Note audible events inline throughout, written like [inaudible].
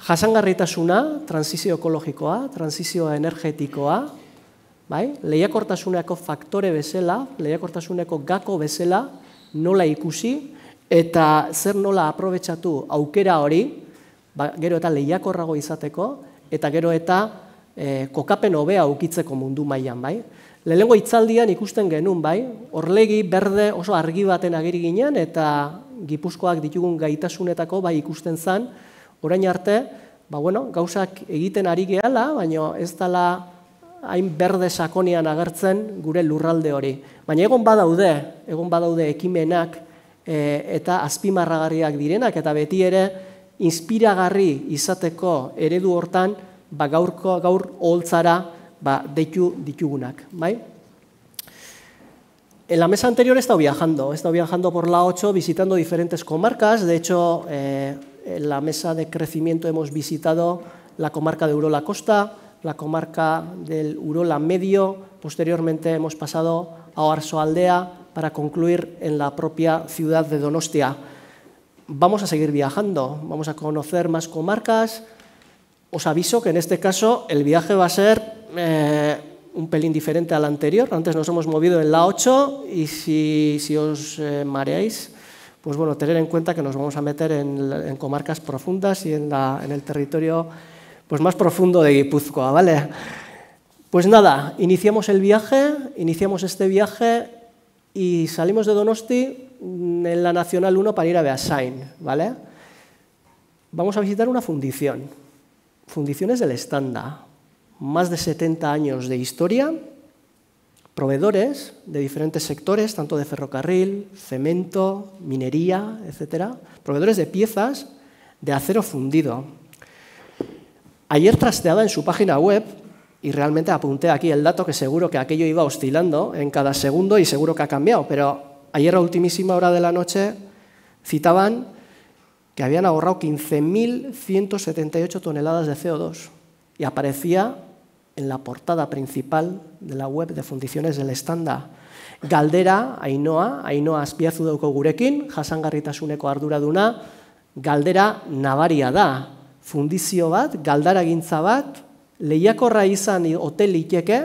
jasangarritasuna, transizio ekologikoa, transizio energetikoa, bai? lehiakortasuneko faktore bezala, lehiakortasuneko gako bezala, nola ikusi, eta zer nola aprobetsatu aukera hori, ba, gero eta lehiakorrago izateko, eta gero eta eh, kokapen hobea ukitzeko mundu mailan bai? Lehenengo hitzaldian ikusten genuen, bai, orlegi berde oso argi baten ageri ginen, eta gipuzkoak ditugun gaitasunetako, bai, ikusten zan, orain arte, ba, bueno, gauzak egiten ari gehala, baina ez dala hain berde sakonean agertzen gure lurralde hori. Baina egon badaude, egon badaude ekimenak e, eta azpimarragarriak direnak eta beti ere inspiragarri izateko eredu hortan ba gaurko gaur oholtzara ba deitu ditugunak, bai? En la mesa anterior he estado viajando, he estado viajando por la 8 visitando diferentes comarcas, de hecho eh, en la mesa de crecimiento hemos visitado la comarca de Urola Costa, la comarca del Urola Medio, posteriormente hemos pasado a Oarso Aldea para concluir en la propia ciudad de Donostia. Vamos a seguir viajando, vamos a conocer más comarcas. Os aviso que en este caso el viaje va a ser eh, un pelín diferente al anterior. Antes nos hemos movido en la 8 y si, os eh, mareáis pues bueno, tener en cuenta que nos vamos a meter en, comarcas profundas y en, el territorio pues más profundo de Guipúzcoa, ¿vale? Pues nada, iniciamos el viaje, iniciamos este viaje y salimos de Donosti mm, en la Nacional 1 para ir a Beasain, ¿vale? Vamos a visitar una fundición, fundiciones del Estanda, más de 70 años de historia, proveedores de diferentes sectores, tanto de ferrocarril, cemento, minería, etc. proveedores de piezas de acero fundido. Ayer trasteaba en su página web y realmente apunté aquí el dato que seguro que aquello iba oscilando en cada segundo y seguro que ha cambiado, pero ayer a ultimísima hora de la noche citaban que habían ahorrado 15.178 toneladas de CO2 y aparecía en la portada principal de la web de fundiciones del estanda. Galdera, ainoa, ainoa azpiazu dauko gurekin, jasangarritasuneko arduraduna, galdera nabaria da. Fundizio bat, galdara gintza bat, lehiakorra izan hotel iteke,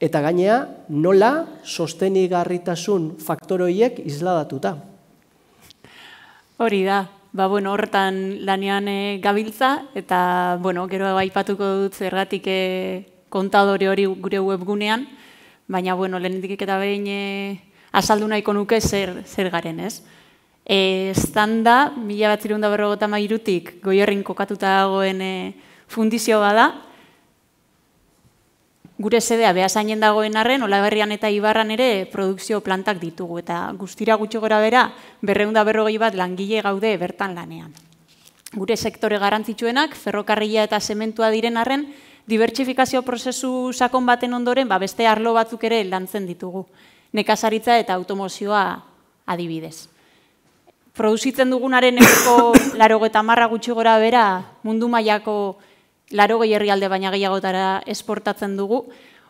eta gainea nola sostenigarritasun faktoroiek datuta. Hori da, ba, bueno, horretan lanean e, gabiltza, eta bueno, gero aipatuko dut zergatik eh, kontadore hori gure webgunean, baina, bueno, lehen eta behin eh, azaldu nahiko nuke zer, garen, ez? E, Eztan da, mila bat zirunda mairutik, kokatuta dagoen fundizioa eh, fundizio bada, gure zedea behazainen dagoen arren, Olaberrian eta ibarran ere produkzio plantak ditugu, eta guztira gutxo gora bera, berreunda berrogei bat langile gaude bertan lanean. Gure sektore garantzitsuenak, ferrokarria eta sementua diren arren, dibertsifikazio prozesu sakon baten ondoren, ba, beste arlo batzuk ere lantzen ditugu. Nekasaritza eta automozioa adibidez. Produzitzen dugunaren eko [coughs] laro eta marra gutxi gora bera mundu mailako laro herrialde baina gehiagotara esportatzen dugu,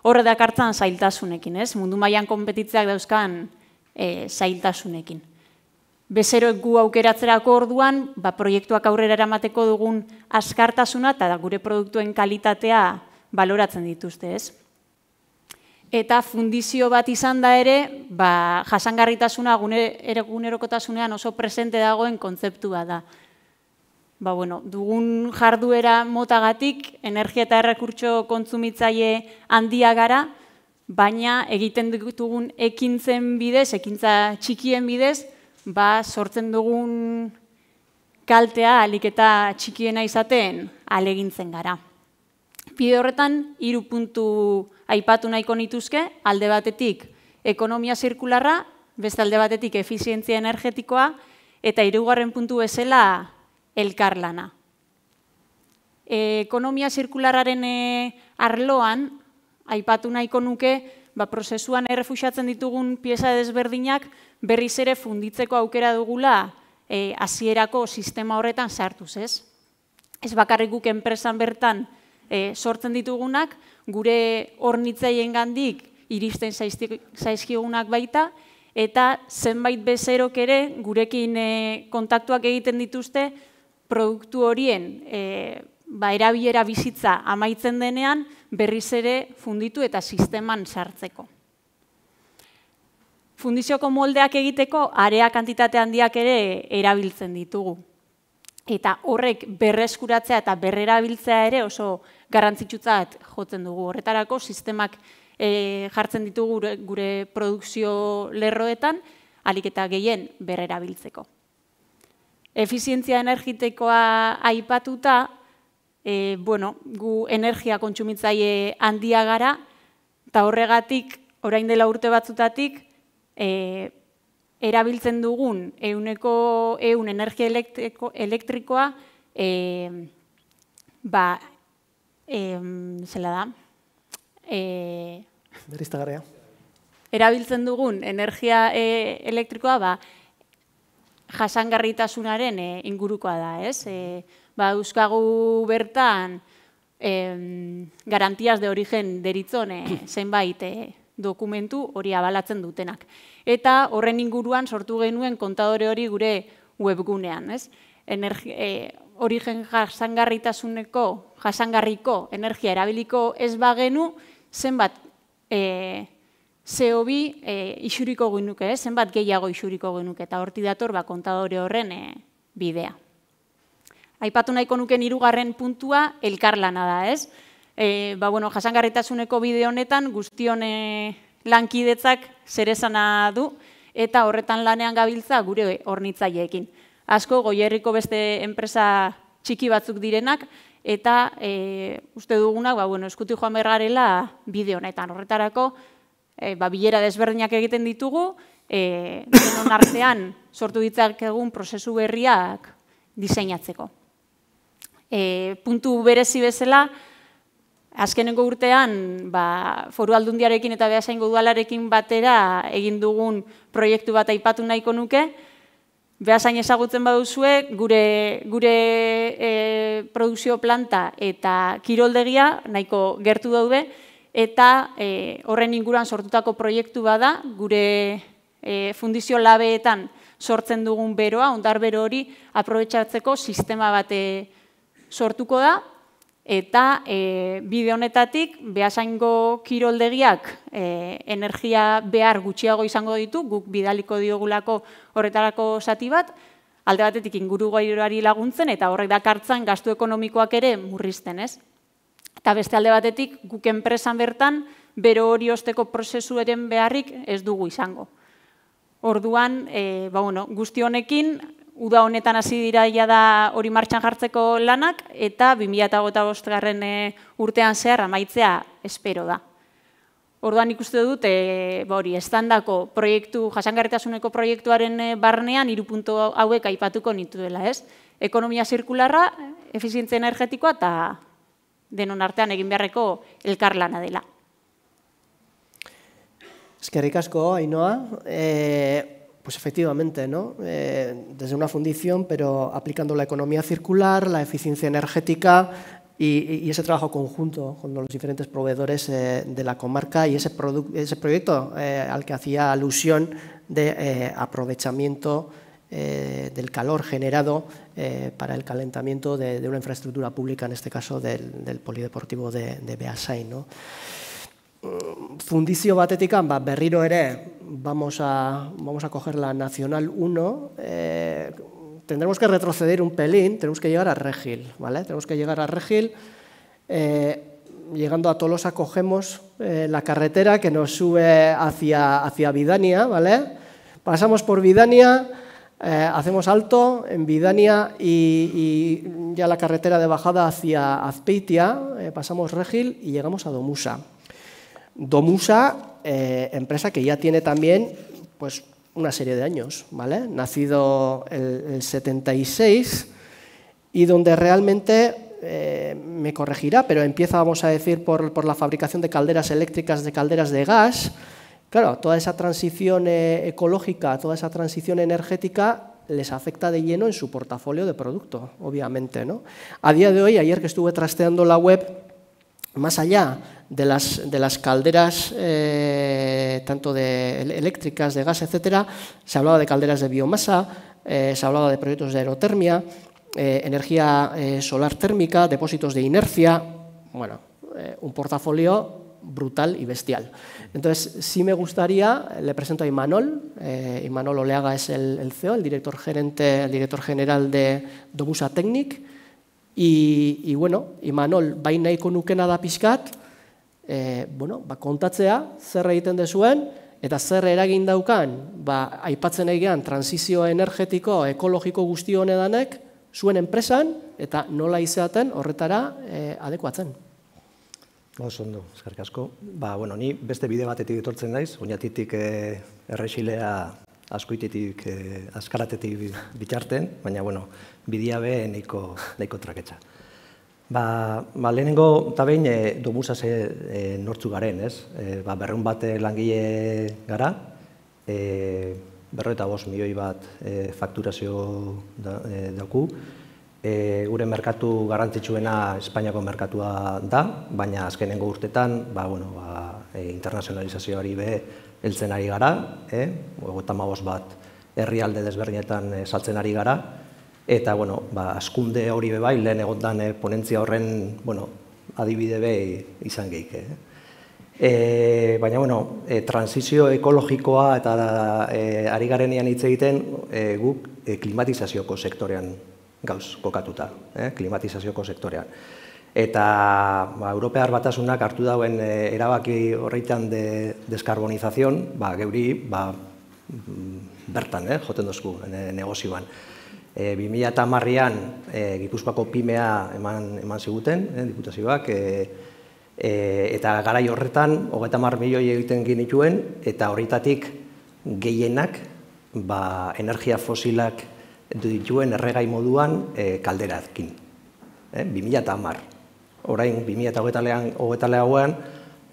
horre dakartzen zailtasunekin, ez? Mundu mailan konpetitzeak dauzkan e, zailtasunekin bezeroek gu aukeratzerako orduan, ba, proiektuak aurrera eramateko dugun askartasuna eta gure produktuen kalitatea baloratzen dituzte, ez? Eta fundizio bat izan da ere, ba, jasangarritasuna egunerokotasunean oso presente dagoen kontzeptua da. Ba, bueno, dugun jarduera motagatik, energia eta errekurtso kontzumitzaile handia gara, baina egiten ditugun ekintzen bidez, ekintza txikien bidez, ba, sortzen dugun kaltea alik txikiena izaten alegintzen gara. Bide horretan, hiru aipatu nahiko nituzke, alde batetik ekonomia zirkularra, beste alde batetik efizientzia energetikoa, eta hirugarren puntu bezala elkarlana. E, ekonomia zirkulararen e, arloan, aipatu nahiko nuke, ba, prozesuan errefusatzen ditugun pieza desberdinak, berriz ere funditzeko aukera dugula eh, hasierako sistema horretan sartuz, ez? Ez bakarrik guk enpresan bertan e, sortzen ditugunak, gure hornitzaien gandik iristen zaizkigunak baita, eta zenbait bezerok ere gurekin e, kontaktuak egiten dituzte produktu horien e, ba, erabiera bizitza amaitzen denean berriz ere funditu eta sisteman sartzeko fundizioko moldeak egiteko area kantitate handiak ere erabiltzen ditugu. Eta horrek berreskuratzea eta berrerabiltzea ere oso garrantzitsutzat jotzen dugu. Horretarako sistemak eh, jartzen ditugu gure, gure produkzio lerroetan, alik eta gehien berrerabiltzeko. Efizientzia energitekoa aipatuta, e, bueno, gu energia kontsumitzaile handia gara, eta horregatik, orain dela urte batzutatik, e, erabiltzen dugun euneko eun energia elektrikoa e, ba e, zela da e, Erabiltzen dugun energia e, elektrikoa ba jasangarritasunaren e, ingurukoa da, ez? E, ba, euskagu bertan em, garantiaz de origen deritzone zenbait e, dokumentu hori abalatzen dutenak. Eta horren inguruan sortu genuen kontadore hori gure webgunean, ez? Energi, e, origen jasangarritasuneko, jasangarriko energia erabiliko ez bagenu, zenbat e, CO2 e, isuriko genuke, ez? zenbat gehiago isuriko genuke, eta horti dator ba, kontadore horren e, bidea. Aipatu nahiko nuken hirugarren puntua elkarlana da, Ez? e, ba, bueno, jasangarritasuneko bideo honetan guztion lankidetzak zerezana du eta horretan lanean gabiltza gure hornitzaileekin. Asko Goierriko beste enpresa txiki batzuk direnak eta e, uste dugunak ba bueno, eskuti joan bergarela bideo honetan. Horretarako e, ba, bilera desberdinak egiten ditugu eh artean sortu ditzak egun prozesu berriak diseinatzeko. E, puntu berezi bezala, Azkenengo urtean, ba, foru aldundiarekin eta behasain godualarekin batera egin dugun proiektu bat aipatu nahiko nuke. Behasain ezagutzen baduzue, gure, gure e, produzio planta eta kiroldegia nahiko gertu daude. Eta e, horren inguran sortutako proiektu bada, gure e, fundizio labeetan sortzen dugun beroa, ondar bero hori, aprobetxatzeko sistema bate sortuko da, eta e, bide honetatik behasaingo kiroldegiak e, energia behar gutxiago izango ditu, guk bidaliko diogulako horretarako sati bat, alde batetik inguru goiroari laguntzen eta horrek dakartzen gastu ekonomikoak ere murrizten, ez? Eta beste alde batetik guk enpresan bertan bero hori osteko prozesueren beharrik ez dugu izango. Orduan, e, ba, bueno, guzti honekin, Uda honetan hasi dira ja da hori martxan jartzeko lanak eta 2025 garren eh, urtean zehar amaitzea espero da. Orduan ikuste dut, e, hori, estandako proiektu, jasangarritasuneko proiektuaren eh, barnean, hiru hauek aipatuko nituela, ez? Ekonomia zirkularra, efizientzia energetikoa eta denon artean egin beharreko elkarlana dela. Eskerrik asko, Ainoa. E, Pues efectivamente, ¿no? Eh, desde una fundición, pero aplicando la economía circular, la eficiencia energética y, ese trabajo conjunto con los diferentes proveedores eh, de la comarca y ese, proyecto eh, al que hacía alusión de aprovechamiento del calor generado para el calentamiento de, una infraestructura pública, en este caso del, polideportivo de, de Beasain. ¿no? Fundicio Bateticamba, Berrino berriro vamos a, vamos a coger la Nacional 1, eh, tendremos que retroceder un pelín, tenemos que llegar a Regil, ¿vale? Tenemos que llegar a Regil, eh, llegando a Tolosa cogemos eh, la carretera que nos sube hacia, hacia Vidania, ¿vale? Pasamos por Vidania, hacemos alto en Vidania y, y, ya la carretera de bajada hacia Azpeitia, pasamos Regil y llegamos a Domusa. Domusa, eh, empresa que ya tiene también pues, una serie de años, ¿vale? Nacido el, el 76 y donde realmente, eh, me corregirá, pero empieza, vamos a decir, por, por, la fabricación de calderas eléctricas, de calderas de gas. Claro, toda esa transición eh, ecológica, toda esa transición energética les afecta de lleno en su portafolio de producto, obviamente. ¿no? A día de hoy, ayer que estuve trasteando la web, más allá de las, de las calderas, eh, tanto de eléctricas, de gas, etcétera, se hablaba de calderas de biomasa, eh, se hablaba de proyectos de aerotermia, eh, energía solar térmica, depósitos de inercia, bueno, un portafolio brutal y bestial. Entonces, sí me gustaría, le presento a Imanol, Imanol Oleaga es el, CEO, el director, gerente, el director general de Dobusa Technic, y, bueno, Imanol, vaina y nukena da Piscat? e, bueno, ba, kontatzea zer egiten dezuen, eta zer eragin daukan, ba, aipatzen egian, transizio energetiko, ekologiko guzti honedanek, zuen enpresan, eta nola izaten horretara e, adekuatzen. Ba, eskerrik asko. Ba, bueno, ni beste bide batetik etortzen naiz, oinatitik e, errexilea askoititik e, askaratetik bitxarten, baina, bueno, bidea be, nahiko, nahiko Ba, ba lehenengo, eta behin, e, ze e, nortzu garen, ez? E, ba, berrun bat langile gara, e, berro eta milioi bat e, fakturazio da, e, E, gure merkatu garantzitsuena Espainiako merkatua da, baina azkenengo urtetan, ba, bueno, ba, e, internazionalizazioari be, heltzen ari gara, e, eh? bost bat herrialde desberdinetan e, saltzen ari gara, Eta, bueno, ba, askunde hori bebai, lehen egotan e, eh, ponentzia horren, bueno, adibide behi izan geik. Eh? E, baina, bueno, e, transizio ekologikoa eta da, e, ari hitz egiten e, guk e, klimatizazioko sektorean gauz kokatuta, eh? klimatizazioko sektorean. Eta ba, Europear batasunak hartu dauen erabaki horreitan de, deskarbonizazion, ba, geuri, ba, mm, bertan, eh? joten dozku, negozioan. 2000 eta marrian Gipuzkoako pimea eman, ziguten, eh, diputazioak, eh, eh, eta garai horretan, hogeta mar milioi egiten genituen, eta horretatik gehienak, ba, energia fosilak dituen erregai moduan eh, kalderazkin. E, 2000 eta mar. Orain, 2000 eta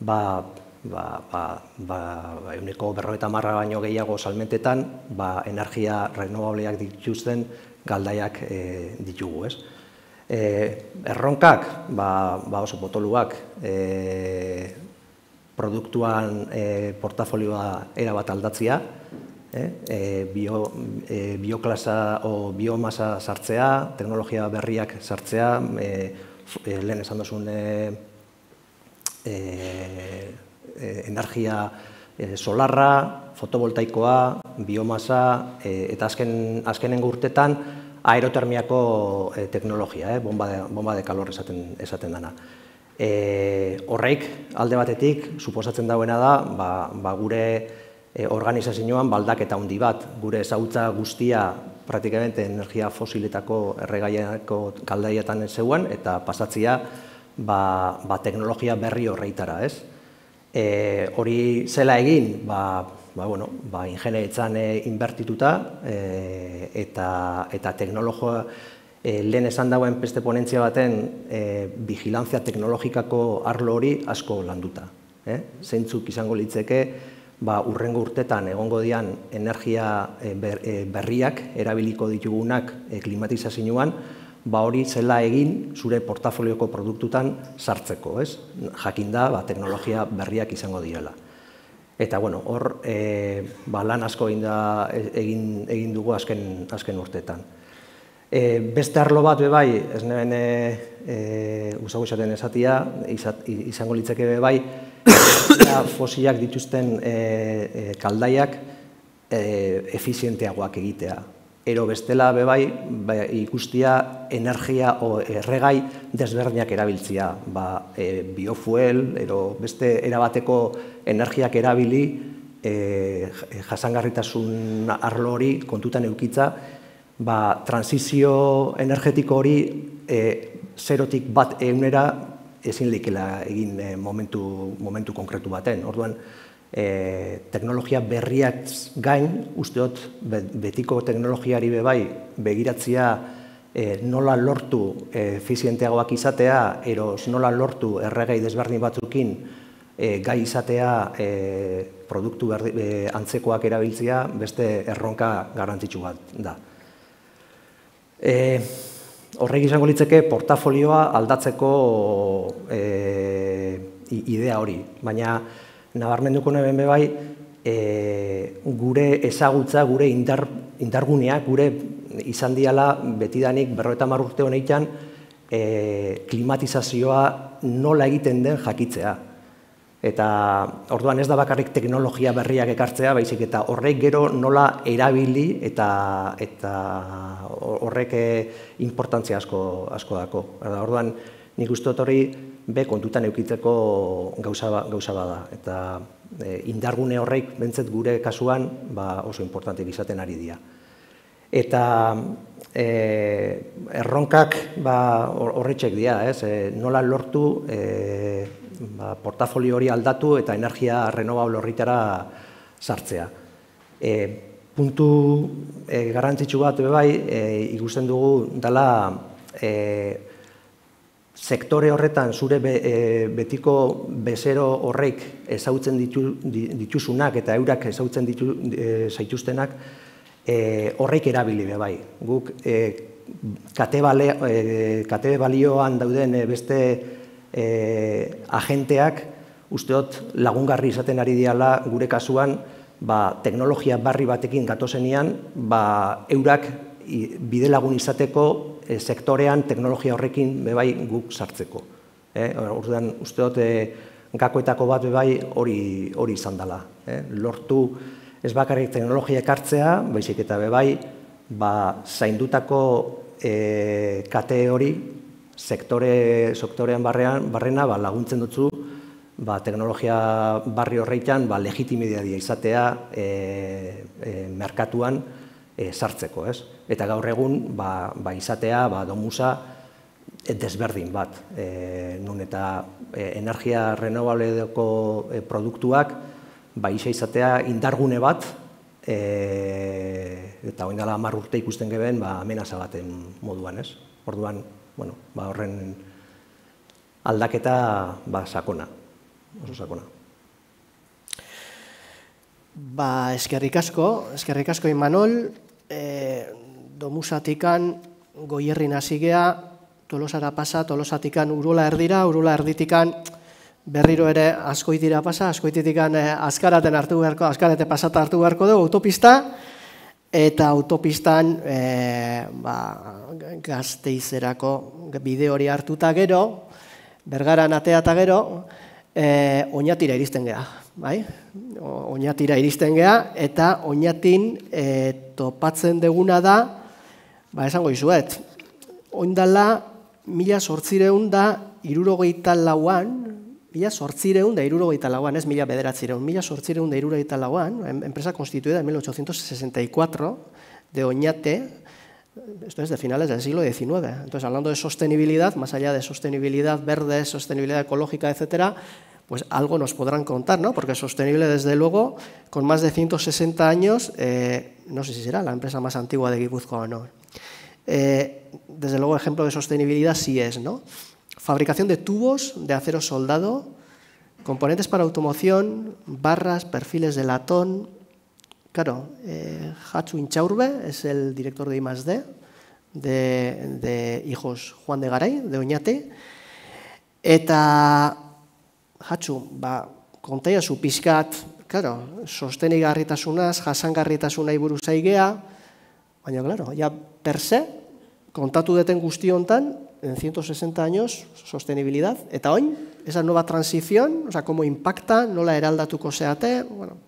ba, ba, ba, ba, ba euneko berroeta marra baino gehiago salmentetan, ba, energia renovableak dituzten galdaiak eh, ditugu, ez? Eh, erronkak, ba, ba oso botoluak, eh, produktuan portafolioa erabat aldatzia, bioklasa o biomasa sartzea, teknologia berriak sartzea, lehen esan dozun Eh, energia eh, solarra, fotovoltaikoa, biomasa, eh, eta azken, azkenen gurtetan aerotermiako teknologia, eh? bomba, de, bomba kalor esaten, esaten dana. E, horreik, alde batetik, suposatzen dauena da, ba, ba gure organizazioan baldaketa eta hundi bat, gure ezagutza guztia praktikamente energia fosiletako erregaiako kaldaietan zeuan, eta pasatzia ba, ba teknologia berri horreitara, ez? e, hori zela egin, ba, ba, bueno, ba, e, inbertituta e, eta, eta teknologoa e, lehen esan dagoen peste ponentzia baten e, vigilantzia teknologikako arlo hori asko landuta. E? Zeintzuk izango litzeke, ba, urrengo urtetan egongo dian energia berriak erabiliko ditugunak klimatizazioan, ba hori zela egin zure portafolioko produktutan sartzeko, ez? Jakin da, ba, teknologia berriak izango direla. Eta bueno, hor e, ba, lan asko egin e, egin, egin dugu azken azken urteetan. E, beste arlo bat be bai, ez nemen eh e, esatia, izango litzake bai, ja [coughs] fosilak dituzten e, e, kaldaiak e, efizienteagoak egitea ero bestela bebai ba, ikustia energia o erregai desberdinak erabiltzia. Ba, e, biofuel, ero beste erabateko energiak erabili e, jasangarritasun arlo hori kontutan eukitza, ba, transizio energetiko hori e, zerotik bat eunera ezin lehikela egin e, momentu, momentu konkretu baten. Orduan, e, teknologia berriak gain, uste dut betiko teknologiari bebai bai begiratzia e, eh, nola lortu eh, efizienteagoak izatea, eros nola lortu erregei desberdin batzukin e, gai izatea e, produktu antzekoak erabiltzea beste erronka garrantzitsu bat da. E, horrek izango litzeke portafolioa aldatzeko e, idea hori, baina nabarmenduko nuen bai, e, gure ezagutza, gure indar, indarguneak, gure izan diala betidanik berroeta marrurte honetan e, klimatizazioa nola egiten den jakitzea. Eta orduan ez da bakarrik teknologia berriak ekartzea, baizik eta horrek gero nola erabili eta eta horrek e, importantzia asko asko dako. Orduan nik uste dut hori be kontutan eukiteko ba, gauza bada. Eta e, indargune horreik bentzet gure kasuan ba, oso importante bizaten ari dira. Eta e, erronkak ba, horretxek dira, ez? E, nola lortu portafolio hori aldatu eta energia renovable horritara sartzea. Puntu garrantzitsu bat, bebai, igusten dugu dala sektore horretan zure e, betiko bezero horrek ezautzen ditu, dituzunak eta eurak ezautzen ditu e, zaituztenak e, horrek erabili be bai. Guk e, kate, e, balioan dauden e, beste agenteak usteot lagungarri izaten ari diala gure kasuan ba, teknologia barri batekin gatozenian ba, eurak bide lagun izateko E, sektorean teknologia horrekin bebai guk sartzeko. E, uste dut, e, gakoetako bat bebai hori, hori izan dela. E, lortu ez bakarrik teknologia ekartzea, baizik eta bebai, ba, zaindutako e, kate hori, sektore, sektorean barrean, barrena ba, laguntzen dutzu, ba, teknologia barri horreitan ba, legitimidea izatea e, e, merkatuan e, sartzeko, ez? eta gaur egun ba, ba izatea, ba, domusa, eh, desberdin bat. E, eh, nun eta e, energia renovableko produktuak ba isa izatea indargune bat e, eta orain dela 10 urte ikusten geben ba amenaza baten moduan, ez? Orduan, bueno, ba horren aldaketa ba sakona. Oso sakona. Ba, eskerrik asko, eskerrik asko Imanol, eh domusatikan goierrin azigea, tolosara pasa, tolosatikan urula erdira, urula erditikan berriro ere askoitira pasa, askoititikan eh, askaraten hartu beharko, askarate pasata hartu beharko dugu autopista, eta autopistan e, ba, gazteizerako bide hori hartuta gero, bergaran atea eta gero, e, eh, oinatira iristen gea. Bai? Oinatira iristen gea, eta oinatin e, topatzen deguna da, Ba, esango izuet, oindala mila sortzireun da irurogeita lauan, mila sortzireun da irurogeita lauan, ez mila bederatzireun, mila sortzireun da irurogeita lauan, empresa constituida en 1864 de Oñate, esto es de finales del siglo XIX. Entonces, hablando de sostenibilidad, más allá de sostenibilidad verde, sostenibilidad ecológica, etcétera, pues algo nos podrán contar, ¿no? Porque Sostenible, desde luego, con más de 160 años, eh, no sé si será la empresa más antigua de Guipúzcoa o no. Eh, desde luego, ejemplo de sostenibilidad sí es, ¿no? Fabricación de tubos de acero soldado, componentes para automoción, barras, perfiles de latón. Claro, eh, Chaurbe es el director de I+.D., de, de Hijos Juan de Garay, de Oñate. Eta jatxu, ba, kontaia zu pixkat, claro, sostenigarritasunaz, jasangarritasunai iburu zaigea, baina, claro, ja, per se, kontatu deten guzti hontan, en 160 años, sostenibilidad, eta oin, esa nova transición, o como impacta, nola eraldatuko zeate, bueno,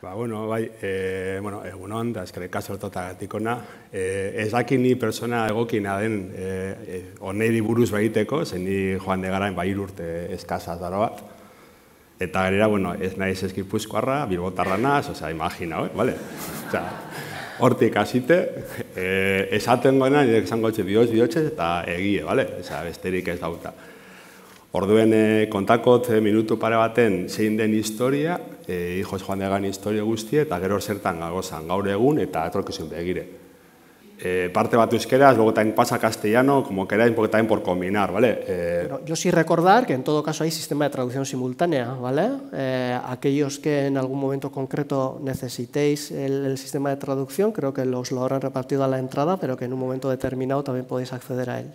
Ba, bueno, bai, e, bueno, egunon, da eskarek kaso eta gatikona. E, eh, ez ni persona egokina den e, eh, e, oneri buruz behiteko, zen ni joan degaraen bai urte eskaza zara bat. Eta gara, bueno, ez nahi ez eskipuzkoarra, bilbotarra naz, osea, imagina, eh? vale? Osea, hortik hasite, e, esaten goena, nire esango txe bihotz, eta egie, vale? Osea, besterik ez dauta. Orduen, kontakot minutu pare baten zein den historia, e, Juan joan egan historio guzti eta gero zertan gagozan, gaur egun eta atrokizun begire. Eh, parte bat euskera, luego también pasa castellano, como queráis, porque también por combinar, ¿vale? E, yo sí recordar que en todo caso hay sistema de traducción simultánea, ¿vale? E, aquellos que en algún momento concreto necesitéis el, el, sistema de traducción, creo que los lo habrán repartido a la entrada, pero que en un momento determinado también podéis acceder a él.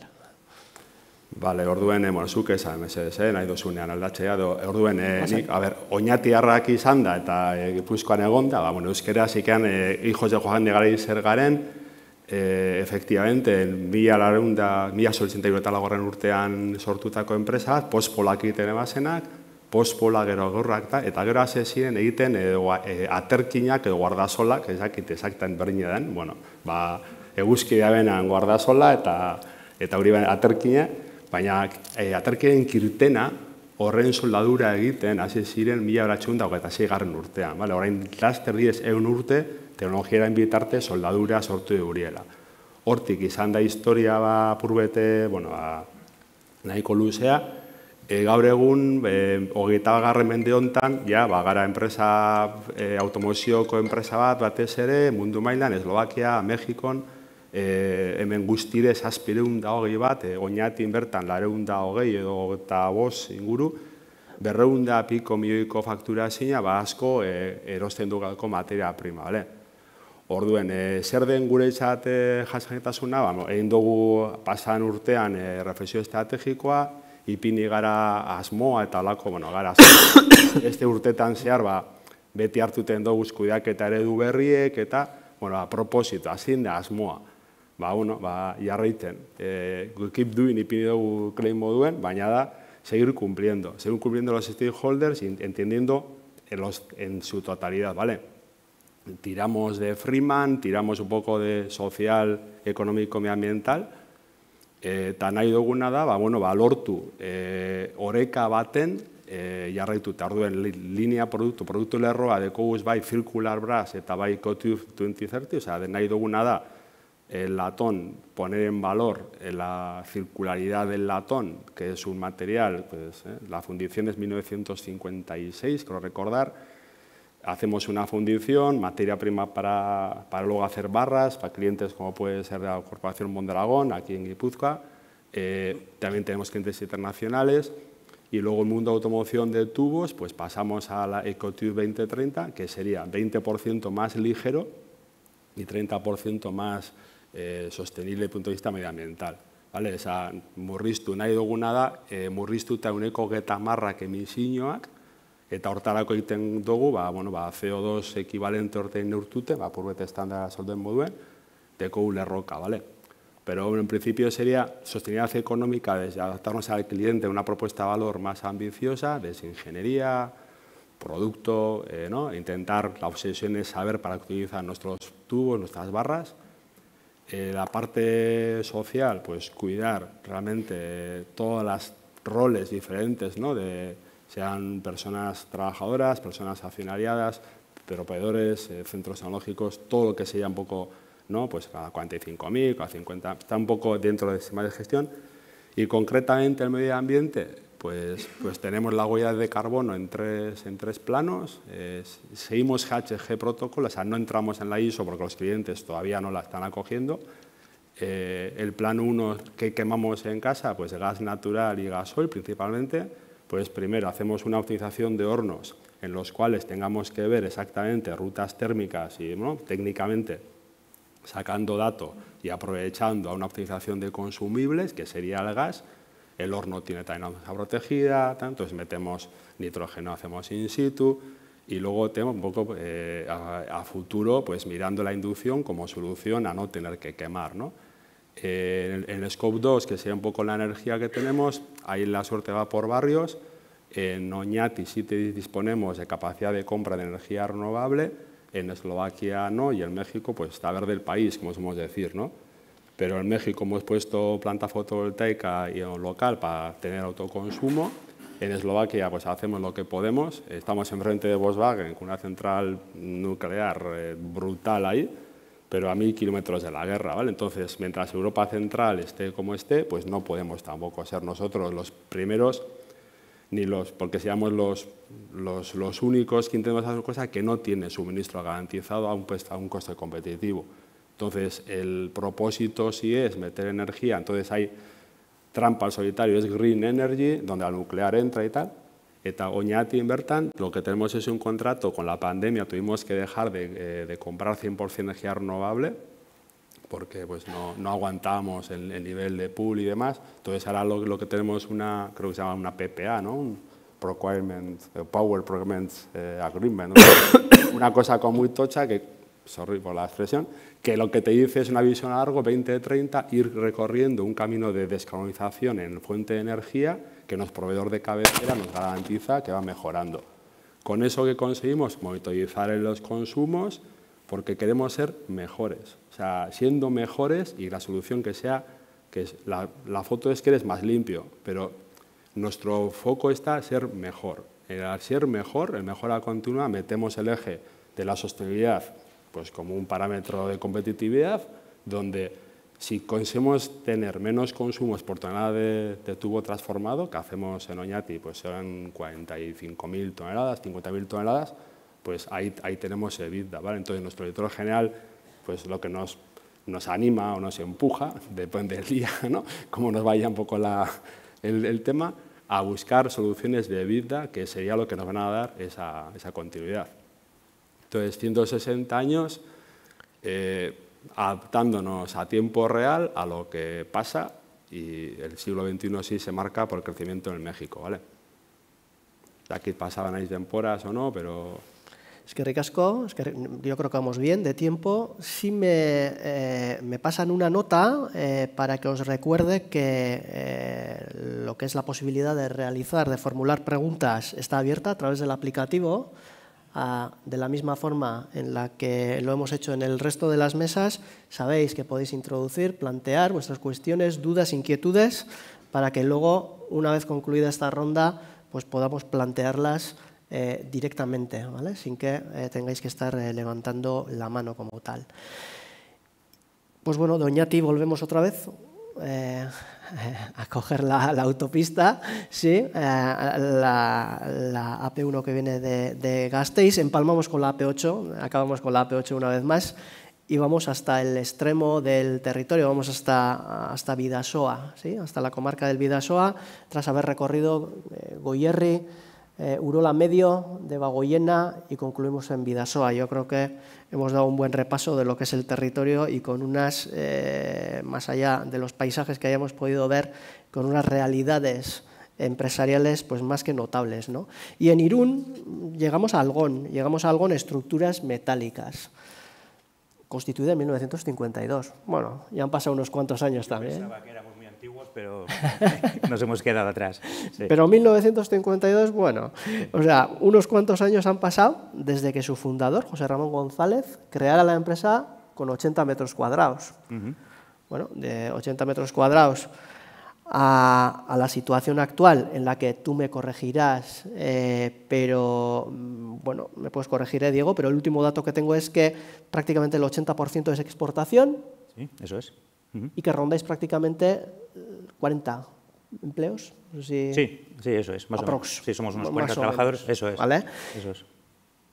Bale, orduen, eh, bueno, zuk esan, eh, nahi dozunean aldatzea, do, orduen, eh, nik, a ber, oinati harrak izan da, eta e, gipuzkoan egon da, ba, bueno, euskera zikean, e, eh, hijos de Johan de izer garen, e, mila larun mila solitzen eta lagorren urtean sortutako enpresa, pospolak egiten ebasenak, pospola gero agurrak da, eta gero haze ziren egiten aterkinak edo guardazolak, ezakit, ezakitan berri den, bueno, ba, eguzkidea benan guardazola, eta eta hori bai, aterkinak, baina e, eh, aterkeen kirtena horren soldadura egiten hasi ziren mila beratxun dago eta zei garren urtean. Bale, orain laster diez egun urte, teknologiaren bitarte soldadura sortu eguriela. Hortik izan da historia ba, purbete bueno, ba, nahiko luzea, e, gaur egun e, eh, hogeita bagarren mende honetan, ja, ba, gara enpresa, automozioko enpresa bat batez ere mundu mailan, Eslovakia, Mexikon, E, hemen guztire zazpireun da hogei bat, e, oinatin bertan lareun da hogei edo eta bos inguru, berreun da piko milioiko faktura zina, ba asko e, erosten dugako materia prima, bale? Orduen, zer den gure etxat e, jasanetasuna, ba, egin dugu pasan urtean refesio estrategikoa, ipini gara asmoa eta alako, bueno, gara este urtetan zehar, ba, beti hartuten dugu eskudeak eta eredu berriek, eta, bueno, a propósito, azin da asmoa ba, bueno, ba, jarraiten. E, keep doing ipini dugu claim moduen, baina da, seguir cumpliendo. Seguir cumpliendo los stakeholders, entendiendo en, los, en su totalidad, ¿vale? Tiramos de Freeman, tiramos un poco de social, económico, ambiental, e, eta nahi duguna da, ba, bueno, ba, lortu e, oreka baten e, jarraitu, eta orduen linea produktu, produktu lerroa, deko bai circular brass eta bai kotiuz 2030, osea, nahi duguna da, el latón, poner en valor eh, la circularidad del latón, que es un material, pues, eh, la fundición es 1956, creo recordar, hacemos una fundición, materia prima para, luego hacer barras, para clientes como puede ser la Corporación Mondragón, aquí en Guipúzcoa, eh, también tenemos clientes internacionales, y luego el mundo de automoción de tubos, pues pasamos a la EcoTube 2030, que sería 20% más ligero y 30% más Eh, sostenible punto de vista medioambiental. Esa, murriztu nahi duguna da, eh, murriztu eta uneko geta marrak emisiñoak, eta hortarako egiten dugu, ba, ba CO2 ekibalente hortein urtute, ba, purbet da solden moduen, teko ulerroka, vale? Pero, en principio, sería sostenibilidad económica desde adaptarnos al cliente una propuesta de valor más ambiciosa, de ingeniería, producto, eh, ¿no? intentar la obsesión es saber para utilizar utilizan nuestros tubos, nuestras barras, Eh, la parte social, pues cuidar realmente todas las roles diferentes, ¿no? De, sean personas trabajadoras, personas accionariadas, proveedores, eh, centros tecnológicos, todo lo que sea un poco, ¿no? pues cada 45.000, a 50, está un poco dentro del sistema de gestión. Y concretamente el medio ambiente, pues, pues, tenemos la huella de carbono en tres, en tres planos, seguimos HG protocolo, o sea, no entramos en la ISO porque los clientes todavía no la están acogiendo. Eh, el plano 1 que quemamos en casa, pues gas natural y gasoil principalmente, pues primero hacemos una optimización de hornos en los cuales tengamos que ver exactamente rutas térmicas y técnicamente sacando datos y aprovechando a una optimización de consumibles, que sería el gas, el horno tiene también protegida, entonces metemos nitrógeno, hacemos in situ, y luego tenemos un poco eh, a, futuro, pues mirando la inducción como solución a no tener que quemar. ¿no? Eh, en, el, Scope 2, que sea un poco la energía que tenemos, ahí la suerte va por barrios. En Oñati sí te disponemos de capacidad de compra de energía renovable, en Eslovaquia no, y en México pues está verde el país, como somos decir. ¿no? Pero en México hemos puesto planta fotovoltaica y local para tener autoconsumo. En Eslovaquia pues hacemos lo que podemos. Estamos enfrente de Volkswagen con una central nuclear eh, brutal ahí, pero a mil kilómetros de la guerra. ¿vale? Entonces, mientras Europa Central esté como esté, pues no podemos tampoco ser nosotros los primeros ni los, porque seamos los, los, únicos que intentemos hacer cosas que no tienen suministro garantizado a un, pues, a un coste competitivo. Entonces, el propósito sí es meter energía, entonces hay trampa al solitario, es green energy, donde al nuclear entra y tal, eta oñati invertan, lo que tenemos es un contrato, con la pandemia tuvimos que dejar de, eh, comprar 100% energía renovable, porque pues, no, no aguantábamos el, nivel de pool y demás, entonces ahora lo, que tenemos una, creo que se llama una PPA, ¿no? Un eh, Power Procurement eh, Agreement, [coughs] una cosa con muy tocha que por la expresión, que lo que te dice es una visión a largo 20-30, ir recorriendo un camino de descarbonización en fuente de energía que nos proveedor de cabecera nos garantiza que va mejorando. Con eso que conseguimos monitorizar en los consumos porque queremos ser mejores. O sea, siendo mejores y la solución que sea, que es la, foto es que eres más limpio, pero nuestro foco está en ser mejor. Eh, al ser mejor, en mejora continua, metemos el eje de la sostenibilidad pues como un parámetro de competitividad donde si conseguimos tener menos consumos por tonelada de, tubo transformado, que hacemos en Oñati, pues serán 45.000 toneladas, 50.000 toneladas, pues ahí, tenemos EBITDA, ¿vale? Entonces nuestro director general, pues lo que nos, anima o nos empuja, [laughs] depende del día, ¿no? Cómo nos vaya un poco el, tema, a buscar soluciones de EBITDA que sería lo que nos van a dar esa continuidad. Entonces, 160 años eh, adaptándonos a tiempo real a lo que pasa y el siglo XXI sí se marca por el crecimiento en México, ¿vale? Aquí pasaban ahí temporas o no, pero es que ricasco, yo creo que vamos bien de tiempo. Sí me, eh, me pasan una nota eh, para que os recuerde que lo que es la posibilidad de realizar, de formular preguntas, está abierta a través del aplicativo de la misma forma en la que lo hemos hecho en el resto de las mesas, sabéis que podéis introducir, plantear vuestras cuestiones, dudas, inquietudes, para que luego, una vez concluida esta ronda, pues podamos plantearlas eh, directamente, ¿vale? sin que eh, tengáis que estar eh, levantando la mano como tal. Pues bueno, Doñati, volvemos otra vez. Eh, a coger la, autopista, ¿sí? Eh, la, AP1 que viene de, de Gasteiz, empalmamos con la AP8, acabamos con la AP8 una vez más y vamos hasta el extremo del territorio, vamos hasta, hasta Vidasoa, ¿sí? hasta la comarca del Vidasoa, tras haber recorrido eh, eh, Urola Medio, de Bagoyena y concluimos en Vidasoa. Yo creo que hemos dado un buen repaso de lo que es el territorio y con unas, eh, más allá de los paisajes que hayamos podido ver, con unas realidades empresariales pues más que notables. ¿no? Y en Irún llegamos a Algón, llegamos a Algón estructuras metálicas, constituida en 1952. Bueno, ya han pasado unos cuantos años también pero [laughs] nos hemos quedado atrás. Pero 1952, bueno, o sea, unos cuantos años han pasado desde que su fundador, José Ramón González, creara la empresa con 80 metros cuadrados. Bueno, de 80 metros cuadrados a, la situación actual en la que tú me corregirás, eh, pero mm, bueno, me puedes corregir, eh, Diego, pero el último dato que tengo es que prácticamente el 80% es exportación. Sí, eso es. Y que rondáis prácticamente 40 empleos. sí, sí, eso es, más Sí, somos unos 40 trabajadores, eso es. ¿Vale?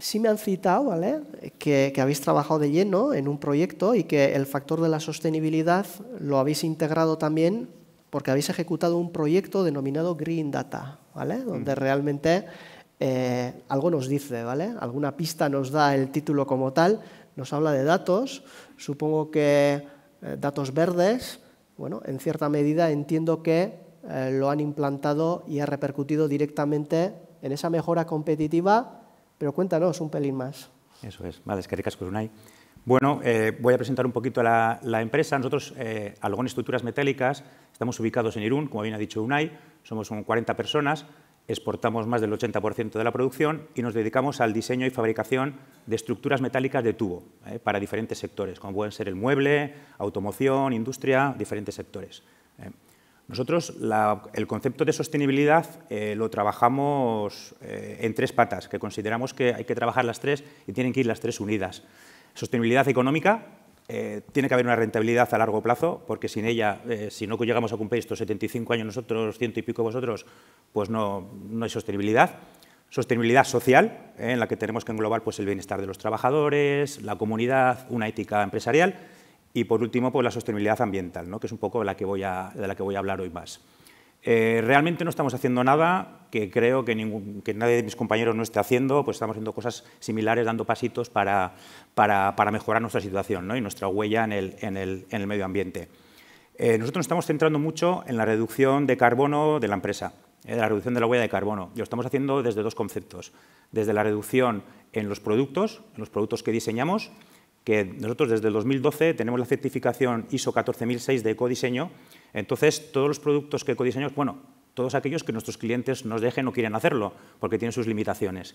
Sí me han citado, ¿vale? Que, habéis trabajado de lleno en un proyecto y que el factor de la sostenibilidad lo habéis integrado también porque habéis ejecutado un proyecto denominado Green Data, ¿vale? Mm. Donde realmente eh, algo nos dice, ¿vale? Alguna pista nos da el título como tal, nos habla de datos, supongo que eh, datos verdes, bueno, en cierta medida entiendo que eh, lo han implantado y ha repercutido directamente en esa mejora competitiva, pero cuéntanos un pelín más. Eso es, vale, es que ricas Unai. Bueno, eh, voy a presentar un poquito la, la empresa. Nosotros, eh, algunas Estructuras Metálicas, estamos ubicados en Irún, como bien ha dicho Unai, somos 40 personas, exportamos más del 80% de la producción y nos dedicamos al diseño y fabricación de estructuras metálicas de tubo ¿eh? para diferentes sectores, como pueden ser el mueble, automoción, industria, diferentes sectores. ¿eh? Nosotros el concepto de sostenibilidad eh, lo trabajamos en tres patas, que consideramos que hay que trabajar las tres y tienen que ir las tres unidas. Sostenibilidad económica, eh, tiene que haber una rentabilidad a largo plazo, porque sin ella, eh, si no llegamos a cumplir estos 75 años nosotros, ciento y pico vosotros, pues no, hay sostenibilidad. Sostenibilidad social, eh, en la que tenemos que englobar pues, el bienestar de los trabajadores, la comunidad, una ética empresarial y, por último, pues, la sostenibilidad ambiental, ¿no? que es un poco a, de la que voy a hablar hoy más. Eh, realmente no estamos haciendo nada que creo que, nadie de mis compañeros no esté haciendo, pues estamos haciendo cosas similares, dando pasitos para, mejorar nuestra situación y nuestra huella en el, medio ambiente. Eh, nosotros nos estamos centrando mucho en la reducción de carbono de la empresa, en eh, la reducción de la huella de carbono, y lo estamos haciendo desde dos conceptos, desde la reducción en los productos, en los productos que diseñamos, nosotros desde el 2012 tenemos la certificación ISO 14006 de ecodiseño, entonces todos los productos que ecodiseñamos, bueno, todos aquellos que nuestros clientes nos dejen o quieren hacerlo, porque tienen sus limitaciones.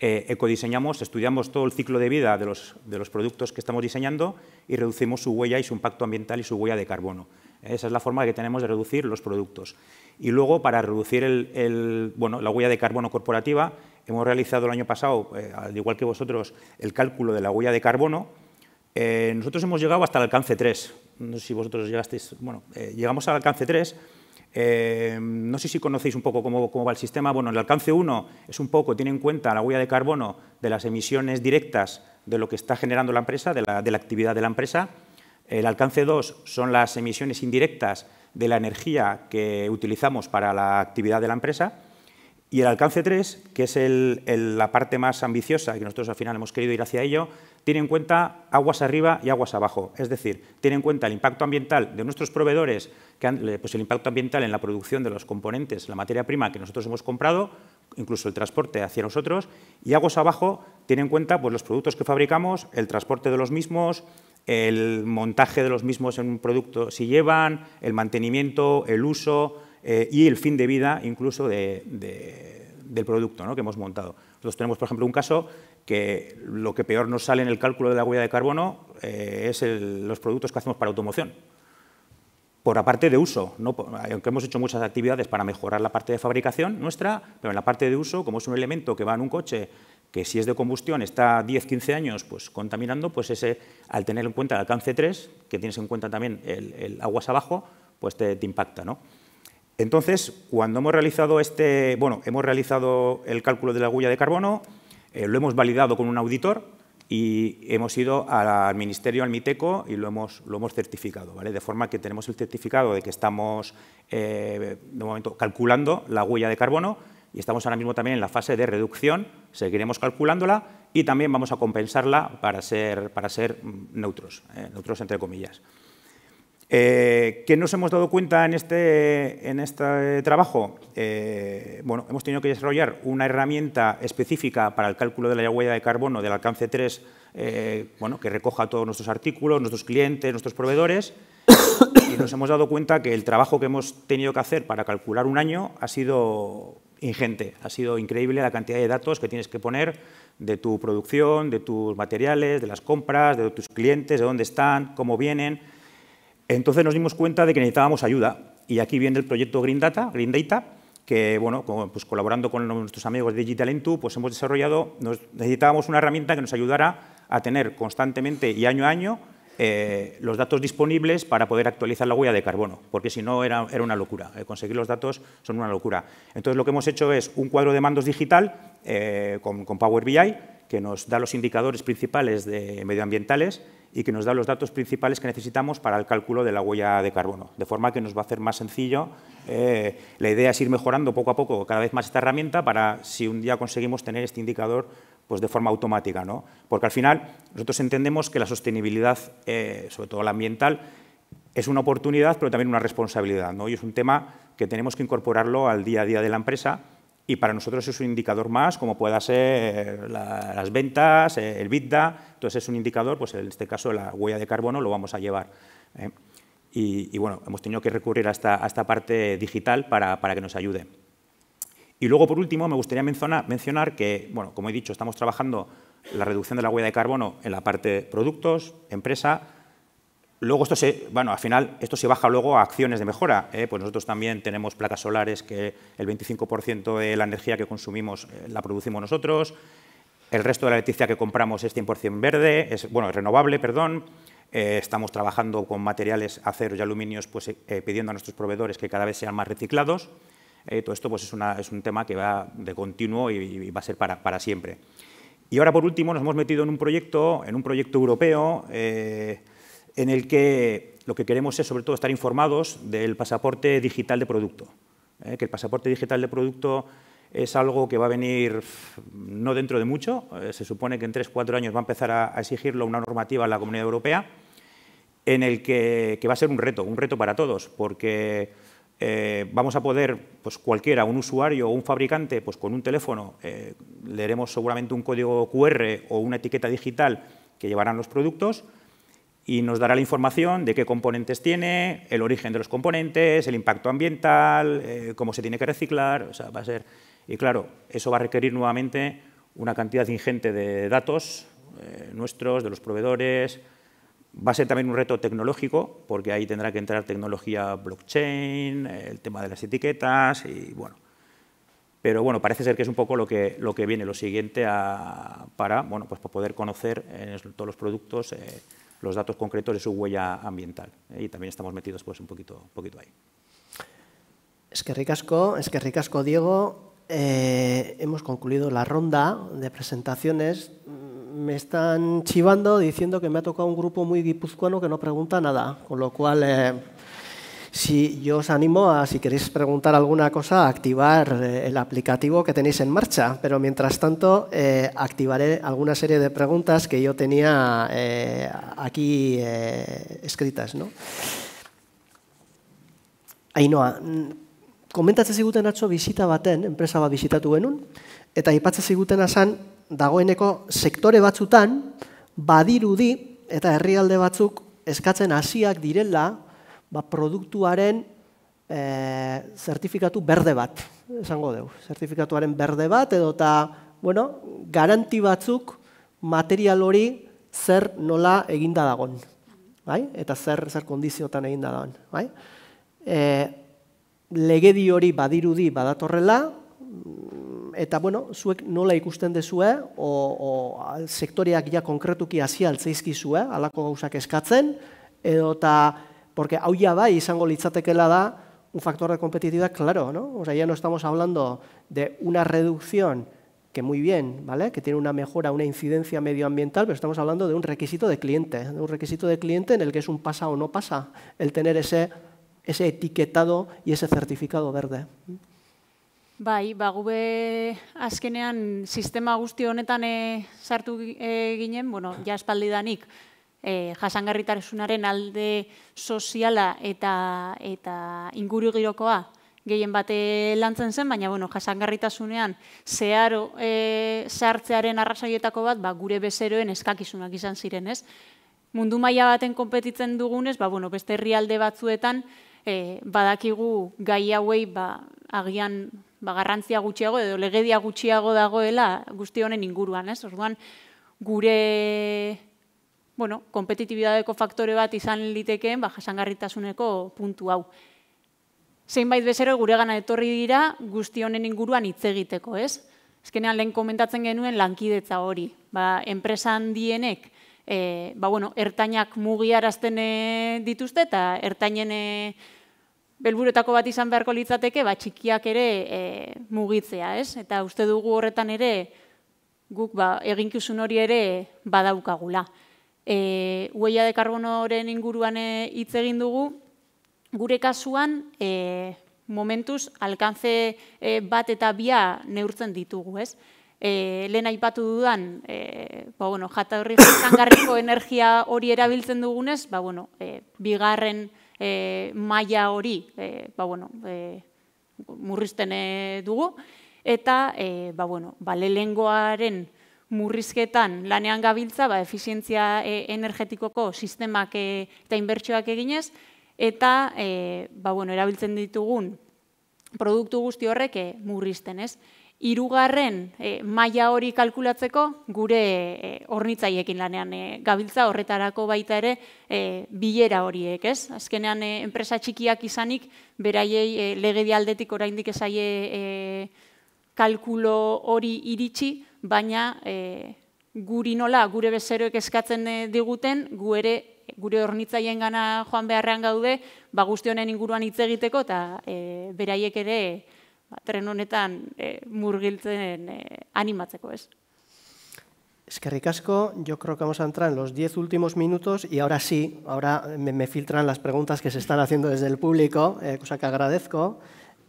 Eh, ecodiseñamos, estudiamos todo el ciclo de vida de los, productos que estamos diseñando y reducimos su huella y su impacto ambiental y su huella de carbono. Esa es la forma que tenemos de reducir los productos. Y luego, para reducir la huella de carbono corporativa, hemos realizado el año pasado, eh, al igual que vosotros, el cálculo de la huella de carbono eh, nosotros hemos llegado hasta el alcance 3. No sé si vosotros llegasteis. Bueno, eh, llegamos al alcance 3. Eh, no sé si conocéis un poco cómo, cómo, va el sistema. Bueno, el alcance 1 es un poco, tiene en cuenta la huella de carbono de las emisiones directas de lo que está generando la empresa, de la, de la actividad de la empresa. El alcance 2 son las emisiones indirectas de la energía que utilizamos para la actividad de la empresa. Y el alcance 3, que es la parte más ambiciosa y que nosotros al final hemos querido ir hacia ello, tiene en cuenta aguas arriba y aguas abajo. Es decir, tiene en cuenta el impacto ambiental de nuestros proveedores, que pues el impacto ambiental en la producción de los componentes, la materia prima que nosotros hemos comprado, incluso el transporte hacia nosotros, y aguas abajo tiene en cuenta pues, los productos que fabricamos, el transporte de los mismos, el montaje de los mismos en un producto si llevan, el mantenimiento, el uso, eh, y el fin de vida incluso del producto que hemos montado. Nosotros tenemos, por ejemplo, un caso que lo que peor nos sale en el cálculo de la huella de carbono eh, es los productos que hacemos para automoción, por aparte de uso, aunque hemos hecho muchas actividades para mejorar la parte de fabricación nuestra, pero en la parte de uso, como es un elemento que va en un coche que si es de combustión está 10-15 años pues, contaminando, pues ese, al tener en cuenta el alcance 3, que tienes en cuenta también el, aguas abajo, pues te, te impacta. ¿no? Entonces, cuando hemos realizado este, bueno, hemos realizado el cálculo de la huella de carbono, eh, lo hemos validado con un auditor y hemos ido al Ministerio, al MITECO, y lo hemos, certificado, ¿vale? De forma que tenemos el certificado de que estamos, eh, de momento, calculando la huella de carbono y estamos ahora mismo también en la fase de reducción, seguiremos calculándola y también vamos a compensarla para ser, neutros, neutros eh, entre comillas. Eh, ¿Qué nos hemos dado cuenta en este, en este trabajo? Eh, bueno, hemos tenido que desarrollar una herramienta específica para el cálculo de la huella de carbono del alcance 3, eh, bueno, que recoja todos nuestros artículos, nuestros clientes, nuestros proveedores, y nos hemos dado cuenta que el trabajo que hemos tenido que hacer para calcular un año ha sido ingente, ha sido increíble la cantidad de datos que tienes que poner de tu producción, de tus materiales, de las compras, de tus clientes, de dónde están, cómo vienen, entonces nos dimos cuenta de que necesitábamos ayuda y aquí viene el proyecto Green Data, Green Data que bueno, pues colaborando con nuestros amigos de Digitalentu, pues hemos desarrollado, nos necesitábamos una herramienta que nos ayudara a tener constantemente y año a año eh, los datos disponibles para poder actualizar la huella de carbono, porque si no era, era, una locura. Eh, conseguir los datos son una locura. Entonces lo que hemos hecho es un cuadro de mandos digital eh, con, con Power BI que nos da los indicadores principales de medioambientales y que nos da los datos principales que necesitamos para el cálculo de la huella de carbono, de forma que nos va a hacer más sencillo. Eh, la idea es ir mejorando poco a poco cada vez más esta herramienta para si un día conseguimos tener este indicador pues de forma automática, ¿no? porque al final nosotros entendemos que la sostenibilidad, eh, sobre todo la ambiental, es una oportunidad pero también una responsabilidad ¿no? y es un tema que tenemos que incorporarlo al día a día de la empresa y para nosotros es un indicador más, como pueda ser las ventas, eh, el BIDDA, entonces es un indicador, pues en este caso la huella de carbono lo vamos a llevar. ¿eh? Y, bueno, hemos tenido que recurrir a esta, parte digital para, que nos ayude. Y luego, por último, me gustaría mencionar, mencionar que, bueno, como he dicho, estamos trabajando la reducción de la huella de carbono en la parte productos, empresa, Luego esto se, bueno, al final esto se baja luego a acciones de mejora. ¿eh? Pues nosotros también tenemos placas solares que el 25% de la energía que consumimos eh, la producimos nosotros. El resto de la electricidad que compramos es 100% verde, es, bueno, renovable, perdón. Eh, estamos trabajando con materiales acero y aluminio pues pidiendo a nuestros proveedores que cada vez sean más reciclados. todo esto pues, es, un tema que va de continuo y, va a ser para, para, siempre. Y ahora, por último, nos hemos metido en un proyecto, en un proyecto europeo en el que lo que queremos es sobre todo estar informados del pasaporte digital de producto. ¿eh? Que el pasaporte digital de producto es algo que va a venir mm, no dentro de mucho, eh, se supone que en o cuatro años va a empezar a, exigirlo una normativa en la Comunidad Europea, en el que, va a ser un reto, un reto para todos, porque eh, vamos a poder, pues cualquiera, un usuario o un fabricante, pues con un teléfono, leeremos seguramente un código QR o una etiqueta digital que llevarán los productos y nos dará la información de qué componentes tiene, el origen de los componentes, el impacto ambiental, eh, cómo se tiene que reciclar, o sea, va a ser... Y claro, eso va a requerir nuevamente una cantidad ingente de datos eh, nuestros, de los proveedores, va a ser también un reto tecnológico, porque ahí tendrá que entrar tecnología blockchain, el tema de las etiquetas y bueno. Pero bueno, parece ser que es un poco lo que, lo que viene, lo siguiente para, bueno, pues para poder conocer eh, todos los productos los datos concretos de su huella ambiental. ¿eh? Y también estamos metidos pues, un poquito, poquito ahí. Es que ricasco, es que ricasco, Diego. Eh, hemos concluido la ronda de presentaciones. Me están chivando diciendo que me ha tocado un grupo muy guipuzcoano que no pregunta nada, con lo cual... Eh, Si yo os animo a, si queréis preguntar alguna cosa, activar eh, el aplicativo que tenéis en marcha, pero mientras tanto eh, activaré alguna serie de preguntas que yo tenía eh, aquí eh, escritas. ¿no? Ainhoa, mm, komentatzen ziguten atzo bizita baten, enpresa bat bizitatu genuen, eta ipatze ziguten azan dagoeneko sektore batzutan badirudi eta herrialde batzuk eskatzen hasiak direla ba, produktuaren e, zertifikatu berde bat, esango dugu, zertifikatuaren berde bat, edo eta, bueno, garanti batzuk material hori zer nola eginda dagon, bai? eta zer, zer kondiziotan eginda dagon. Bai? E, legedi hori badirudi badatorrela, mm, eta bueno, zuek nola ikusten dezue, o, sektoreak ja konkretuki hasi altzeizkizue, alako gauzak eskatzen, edo eta porque va esa angolizate que la da un factor de competitividad claro, ¿no? O sea, ya no estamos hablando de una reducción que muy bien, ¿vale? Que tiene una mejora, una incidencia medioambiental, pero estamos hablando de un requisito de cliente, de un requisito de cliente en el que es un pasa o no pasa el tener ese ese etiquetado y ese certificado verde. Bai, ba, gube sistema guzti honetan e, sartu e, ginen, bueno, ja espaldidanik e, jasangarritasunaren alde soziala eta, eta inguru girokoa gehien bate lantzen zen, baina bueno, jasangarritasunean zeharo e, eh, sartzearen arrasaioetako bat, ba, gure bezeroen eskakizunak izan ziren, ez? Mundu maila baten kompetitzen dugunez, ba, bueno, beste herrialde batzuetan, e, badakigu gai hauei ba, agian ba, garrantzia gutxiago edo legedia gutxiago dagoela guzti honen inguruan, ez? Orduan, gure bueno, kompetitibidadeko faktore bat izan litekeen, ba, jasangarritasuneko puntu hau. Zeinbait bezero gure gana etorri dira guzti honen inguruan hitz egiteko, ez? Ezkenean lehen komentatzen genuen lankidetza hori. Ba, enpresa handienek, e, ba, bueno, ertainak mugiarazten eh, dituzte eta ertainen eh, belburutako bat izan beharko litzateke, ba, txikiak ere e, mugitzea, ez? Eta uste dugu horretan ere guk ba, eginkizun hori ere badaukagula e, huella de karbonoren inguruan eh, hitz egin dugu, gure kasuan e, momentuz alkantze eh, bat eta bia neurtzen ditugu, ez? E, lehen aipatu dudan, e, ba, bueno, jata horri [coughs] energia hori erabiltzen dugunez, ba, bueno, e, bigarren e, maila hori e, ba, bueno, e, murrizten dugu, eta e, ba, bueno, ba, murrizketan lanean gabiltza, ba, efizientzia e, energetikoko sistemak e, eta inbertsioak eginez, eta e, ba, bueno, erabiltzen ditugun produktu guzti horrek e, murrizten, ez? Irugarren e, maila hori kalkulatzeko gure e, ornitzaiekin lanean gabiltza horretarako baita ere bilera horiek, ez? Azkenean enpresa txikiak izanik beraiei e, legedialdetik oraindik esaie e, kalkulo hori iritsi, baina e, guri nola, gure bezeroek eskatzen e, diguten, gu ere gure ornitzaien gana joan beharrean gaude, ba guzti honen inguruan hitz egiteko eta e, beraiek ere ba, tren honetan e, murgiltzen e, animatzeko, ez? Eskerrik asko, yo creo que vamos a entrar en los 10 últimos minutos y ahora sí, ahora me, filtran las preguntas que se están haciendo desde el público, eh, cosa que agradezco.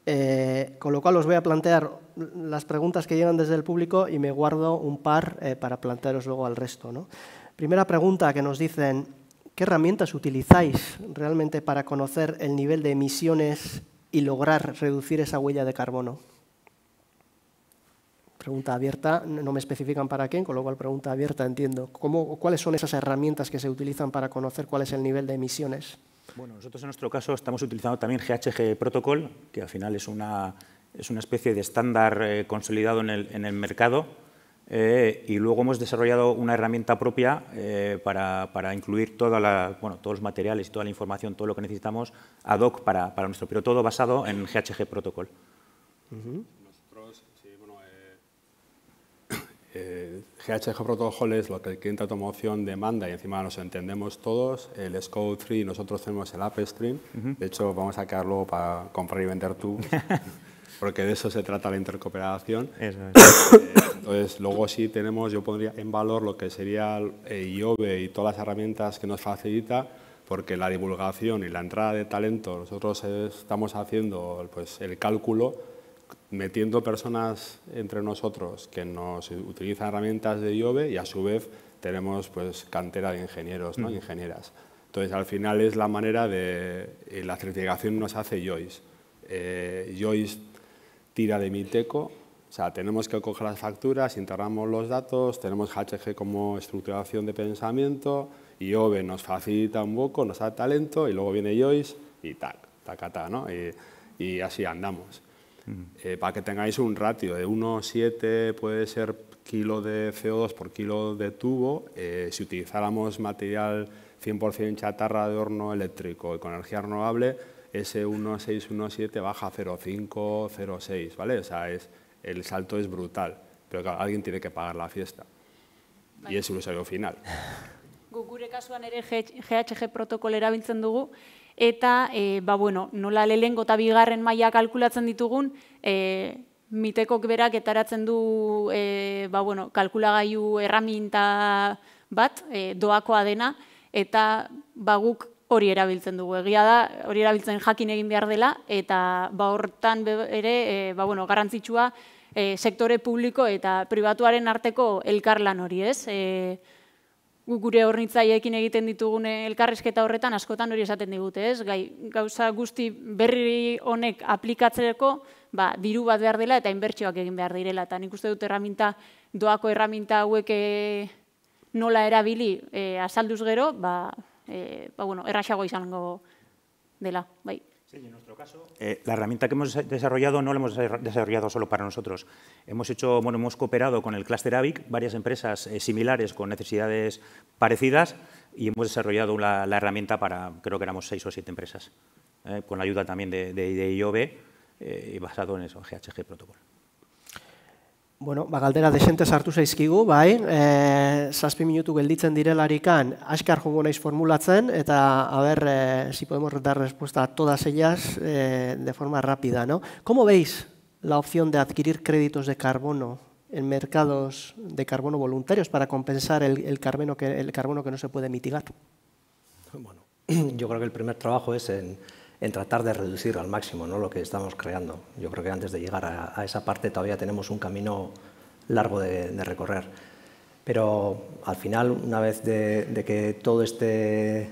Eh, con lo cual os voy a plantear las preguntas que llegan desde el público y me guardo un par eh, para plantearos luego al resto. Primera pregunta que nos dicen, ¿qué herramientas utilizáis realmente para conocer el nivel de emisiones y lograr reducir esa huella de carbono? Pregunta abierta, no me especifican para quién, con lo cual pregunta abierta, entiendo. ¿Cuáles son esas herramientas que se utilizan para conocer cuál es el nivel de emisiones? Bueno, nosotros en nuestro caso estamos utilizando también GHG Protocol, que al final es una, es una especie de estándar eh, consolidado en el, en el mercado, eh, y luego hemos desarrollado una herramienta propia eh, para, para, incluir bueno, todos los materiales y toda la información, todo lo que necesitamos ad hoc para, para nuestro, pero todo basado en GHG Protocol. eh, GHG Protocol es lo que el cliente de automoción demanda y encima nos entendemos todos. El Scope 3, nosotros tenemos el AppStream. De hecho, vamos a luego para comprar y vender tú, [laughs] porque de eso se trata la intercooperación. Eh, entonces, luego sí tenemos, yo pondría en valor lo que sería eh, IOBE y todas las herramientas que nos facilita, porque la divulgación y la entrada de talento, nosotros estamos haciendo pues, el cálculo metiendo personas entre nosotros que nos utilizan herramientas de IOBE y a su vez tenemos pues cantera de ingenieros, ¿no? Mm. ingenieras. Entonces al final es la manera de... Eh, la certificación nos hace Joyce. Joyce eh, tira de Miteco, o sea, tenemos que coger las facturas, integramos los datos, tenemos HG como estructuración de pensamiento, IOBE nos facilita un poco, nos da talento y luego viene Joyce y tac, tacata, ¿no? Y, y así andamos. Mm. Eh, para que tengáis un ratio de 1,7 puede ser kilo de CO2 por kilo de tubo, eh, si utilizáramos material 100% chatarra de horno eléctrico y con energía renovable, ese 1,617 baja a 0,5, ¿vale? O sea, el salto es brutal, pero claro, alguien tiene que pagar la fiesta. Y es el usuario final. kasuan ere GHG eta e, ba, bueno, nola lehengo eta bigarren maila kalkulatzen ditugun, e, mitekok berak etaratzen du e, ba, bueno, kalkulagailu erraminta bat, e, doakoa dena, eta baguk hori erabiltzen dugu. Egia da, hori erabiltzen jakin egin behar dela, eta ba, hortan ere, e, ba, bueno, garantzitsua, e, sektore publiko eta pribatuaren arteko elkarlan hori, ez? E, gu gure hornitzaileekin egiten ditugune elkarrizketa horretan askotan hori esaten digute, ez? Gai, gauza guzti berri honek aplikatzeko, ba, diru bat behar dela eta inbertsioak egin behar direla. Eta nik uste dut erraminta, doako erraminta hauek e, nola erabili e, azalduz gero, ba, e, ba bueno, errasago izango dela, bai. Sí, en nuestro caso... Eh, la herramienta que hemos desarrollado no la hemos desarrollado solo para nosotros. Hemos, hecho, bueno, hemos cooperado con el Cluster AVIC, varias empresas eh, similares con necesidades parecidas, y hemos desarrollado la, herramienta para, creo que éramos seis o siete empresas, eh, con la ayuda también de, de, IOB y basado en eso, GHG Protocol. Bueno, ba, galdera desente sartu zaizkigu, bai, e, zazpi minutu gelditzen direlarikan, askar jongo naiz formulatzen, eta, a ver, eh, si podemos dar respuesta a todas ellas eh, de forma rápida, ¿no? ¿Cómo veis la opción de adquirir créditos de carbono en mercados de carbono voluntarios para compensar el, el carbono, que, el carbono que no se puede mitigar? Bueno, [clears throat] yo creo que el primer trabajo es en en tratar de reducir al máximo ¿no? lo que estamos creando. Yo creo que antes de llegar a, esa parte todavía tenemos un camino largo de, recorrer. Pero al final, una vez de, que todo este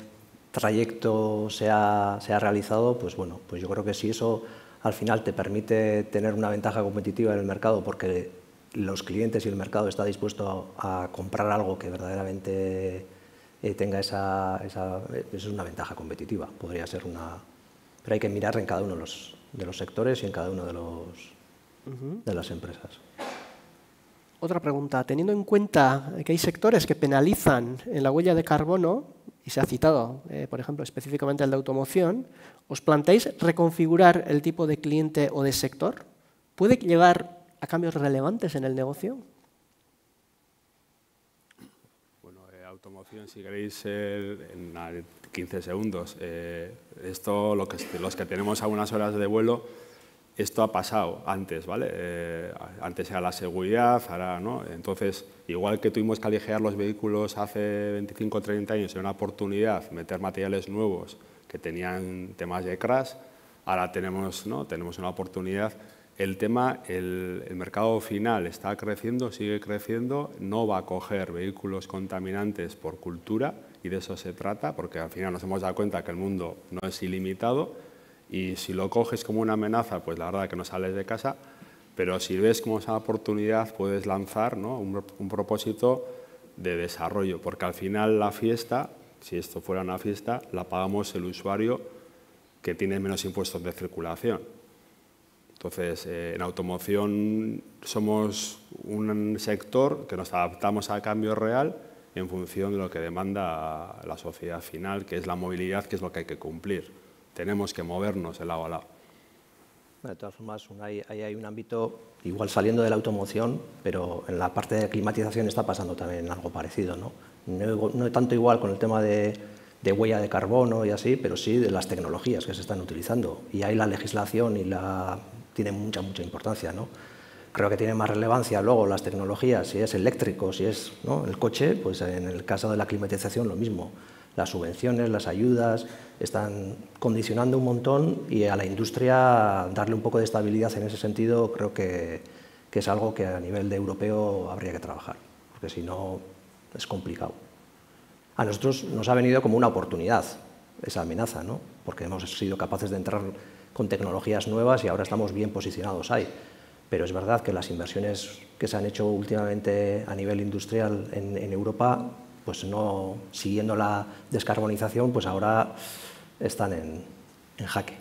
trayecto se ha, realizado, pues bueno, pues yo creo que si eso al final te permite tener una ventaja competitiva en el mercado porque los clientes y el mercado está dispuesto a, comprar algo que verdaderamente eh, tenga esa, esa, es una ventaja competitiva, podría ser una, pero hay que mirar en cada uno de los, sectores y en cada uno de, los, de las empresas. Otra pregunta. Teniendo en cuenta que hay sectores que penalizan en la huella de carbono, y se ha citado, eh, por ejemplo, específicamente el de automoción, ¿os planteáis reconfigurar el tipo de cliente o de sector? ¿Puede llevar a cambios relevantes en el negocio? Bueno, eh, automoción, si queréis, en 15 segundos. Eh, esto, lo que, los que tenemos a unas horas de vuelo, esto ha pasado antes, ¿vale? Eh, antes era la seguridad, ahora no. Entonces, igual que tuvimos que aligear los vehículos hace 25 o 30 años, era una oportunidad meter materiales nuevos que tenían temas de crash, ahora tenemos, ¿no? tenemos una oportunidad. El tema, el, el mercado final está creciendo, sigue creciendo, no va a coger vehículos contaminantes por cultura, y de eso se trata, porque al final nos hemos dado cuenta que el mundo no es ilimitado y si lo coges como una amenaza, pues la verdad que no sales de casa, pero si ves como esa oportunidad puedes lanzar un, propósito de desarrollo, porque al final la fiesta, si esto fuera una fiesta, la pagamos el usuario que tiene menos impuestos de circulación. Entonces, eh, en automoción somos un sector que nos adaptamos al cambio real, en función de lo que demanda la sociedad final, que es la movilidad, que es lo que hay que cumplir. Tenemos que movernos el lado a lado. De todas formas, hay, hay un ámbito, igual saliendo de la automoción, pero en la parte de climatización está pasando también algo parecido. No, no, tanto igual con el tema de, huella de carbono y así, pero sí de las tecnologías que se están utilizando. Y ahí la legislación y la tiene mucha, mucha importancia. ¿no? Creo que tiene más relevancia luego las tecnologías, si es eléctrico, si es el coche, pues en el caso de la climatización lo mismo. Las subvenciones, las ayudas, están condicionando un montón y a la industria darle un poco de estabilidad en ese sentido creo que, que es algo que a nivel de europeo habría que trabajar, porque si no es complicado. A nosotros nos ha venido como una oportunidad esa amenaza, ¿no? porque hemos sido capaces de entrar con tecnologías nuevas y ahora estamos bien posicionados ahí pero es verdad que las inversiones que se han hecho últimamente a nivel industrial en, Europa, pues no siguiendo la descarbonización, pues ahora están en, jaque.